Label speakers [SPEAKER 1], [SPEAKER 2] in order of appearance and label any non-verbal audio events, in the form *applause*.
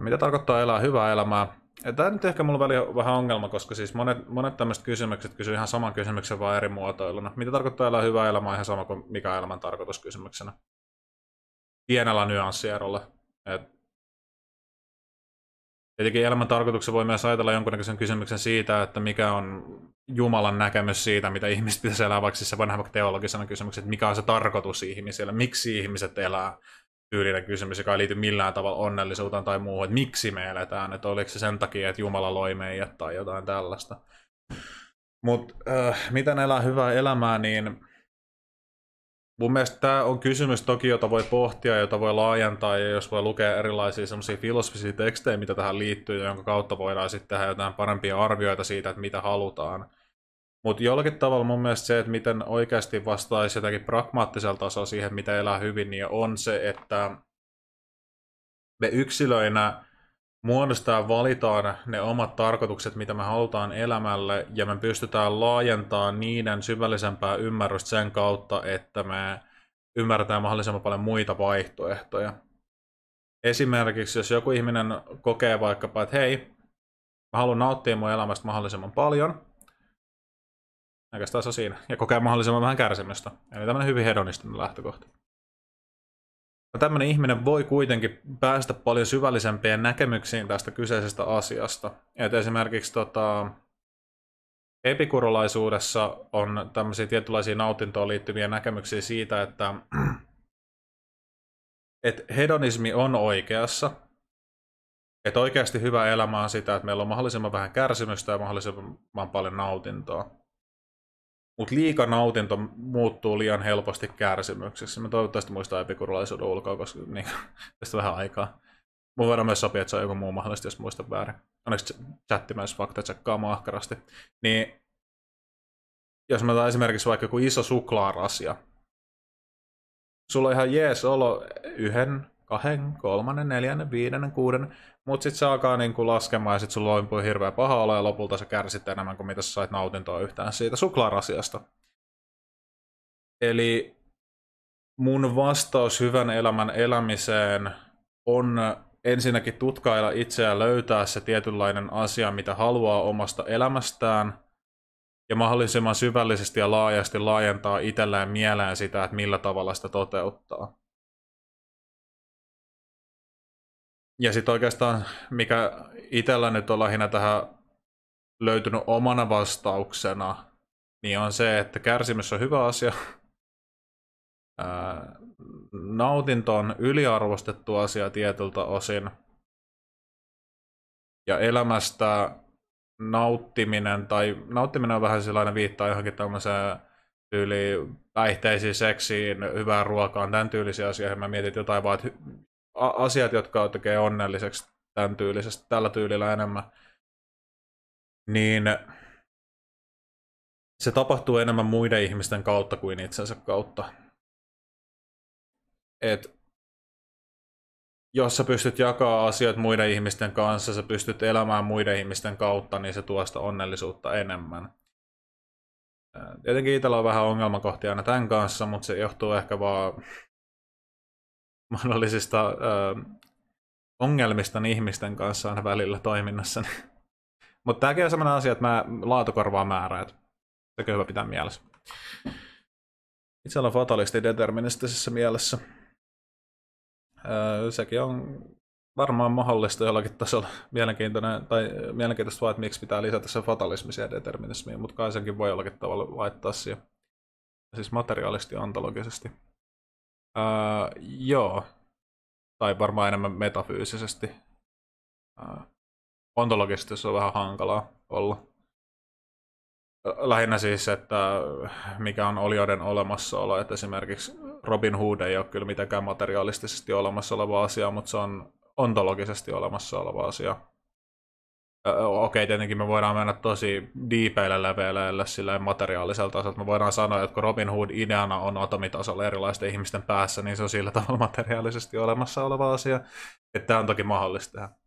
[SPEAKER 1] Mitä tarkoittaa elää hyvää elämää? Ja tämä nyt ehkä mulla väliä vähän ongelma, koska siis monet, monet tämmöiset kysymykset kysyy ihan saman kysymyksen vaan eri muotoiluna. Mitä tarkoittaa elää hyvää elämää ihan sama kuin mikä elämän tarkoitus kysymyksenä? Pienellä nyanssierolla. Et Tietenkin elämän tarkoituksen voi myös ajatella jonkunnäköisen kysymyksen siitä, että mikä on Jumalan näkemys siitä, mitä ihmiset pitäisi elää, vaikka siis se vanha teologisena kysymyksen, että mikä on se tarkoitus ihmisille, miksi ihmiset elää, tyylinen kysymys, joka ei liity millään tavalla onnellisuuteen tai muuhun, että miksi me eletään, että oliko se sen takia, että Jumala loi meidät tai jotain tällaista. Mutta äh, miten elää hyvää elämää, niin mun mielestä tämä on kysymys toki, jota voi pohtia, jota voi laajentaa ja jos voi lukea erilaisia semmoisia filosofisia tekstejä, mitä tähän liittyy, jonka kautta voidaan sitten tehdä jotain parempia arvioita siitä, että mitä halutaan. Mutta jollakin tavalla mun mielestä se, että miten oikeasti vastaisi jotakin pragmaattisella tasolla siihen, mitä elää hyvin, niin on se, että me yksilöinä muodostaa valitaan ne omat tarkoitukset, mitä me halutaan elämälle, ja me pystytään laajentamaan niiden syvällisempää ymmärrystä sen kautta, että me ymmärretään mahdollisimman paljon muita vaihtoehtoja. Esimerkiksi jos joku ihminen kokee vaikkapa, että hei, mä haluan nauttia mun elämästä mahdollisimman paljon, Oikeastaan se siinä. Ja kokea mahdollisimman vähän kärsimystä. Eli tämmöinen hyvin hedonistinen lähtökohta. No, tämmöinen ihminen voi kuitenkin päästä paljon syvällisempiin näkemyksiin tästä kyseisestä asiasta. Et esimerkiksi tota, epikurolaisuudessa on tämmöisiä tietynlaisia nautintoon liittyviä näkemyksiä siitä, että *clears throat* et hedonismi on oikeassa. Että oikeasti hyvä elämä on sitä, että meillä on mahdollisimman vähän kärsimystä ja mahdollisimman paljon nautintoa. Mutta liikanautinto muuttuu liian helposti kärsimykseksi. Mä toivottavasti muistaa epikuralaisuuden ulkoa, koska niin, *laughs* tästä vähän aikaa. Mun voidaan myös sopia, että se on joku muu mahdollisesti, jos muistan väärin. Onneksi chatti myös fakta tsekkaa mahkarasti. Niin, jos mä otan esimerkiksi vaikka joku iso suklaarasia, sulla on ihan jees olo yhden kahden, kolmannen, neljännen, viidennen, kuuden mutta sitten se alkaa niinku laskemaan ja sitten sulla loimpuu hirveä paha olo ja lopulta sä kärsit enemmän kuin mitä sä sait nautintoa yhtään siitä suklaarasiasta. Eli mun vastaus hyvän elämän elämiseen on ensinnäkin tutkailla itseä löytää se tietynlainen asia, mitä haluaa omasta elämästään, ja mahdollisimman syvällisesti ja laajasti laajentaa itselleen mieleen sitä, että millä tavalla sitä toteuttaa. Ja sitten oikeastaan, mikä itsellä nyt on lähinnä tähän löytynyt omana vastauksena, niin on se, että kärsimys on hyvä asia. Nautinto on yliarvostettu asia tietyltä osin. Ja elämästä nauttiminen, tai nauttiminen on vähän sellainen viittaa johonkin tämmöiseen tyyli päihteisiin, seksiin, hyvään ruokaan, tämän tyylisiä asioihin. Mä mietin jotain vaan, että asiat, jotka tekee onnelliseksi tämän tyylisestä, tällä tyylillä enemmän, niin se tapahtuu enemmän muiden ihmisten kautta kuin itsensä kautta. Et jos sä pystyt jakaa asiat muiden ihmisten kanssa, sä pystyt elämään muiden ihmisten kautta, niin se tuo sitä onnellisuutta enemmän. Tietenkin itsellä on vähän ongelmakohtia aina tämän kanssa, mutta se johtuu ehkä vaan mahdollisista öö, ongelmista niin ihmisten kanssa aina välillä toiminnassa. Niin- mutta tämäkin on sellainen asia, että mä laatukorvaa määrää, että sekin hyvä pitää mielessä. Itse on fatalisti deterministisessä mielessä. Öö, sekin on varmaan mahdollista jollakin tasolla mielenkiintoinen, tai mielenkiintoista vaan, että miksi pitää lisätä se fatalismisia ja determinismiin, mutta kai senkin voi jollakin tavalla laittaa siihen siis materiaalisti antologisesti Uh, joo. Tai varmaan enemmän metafyysisesti. Uh, ontologisesti se on vähän hankalaa olla. Lähinnä siis, että mikä on olioiden olemassaolo, että esimerkiksi Robin Hood ei ole kyllä mitenkään materiaalistisesti olemassa oleva asia, mutta se on ontologisesti olemassa oleva asia okei, okay, tietenkin me voidaan mennä tosi diipeillä leveleillä sillä materiaalisella tasolla. Me voidaan sanoa, että kun Robin Hood ideana on atomitasolla erilaisten ihmisten päässä, niin se on sillä tavalla materiaalisesti olemassa oleva asia. Että tämä on toki mahdollista tehdä.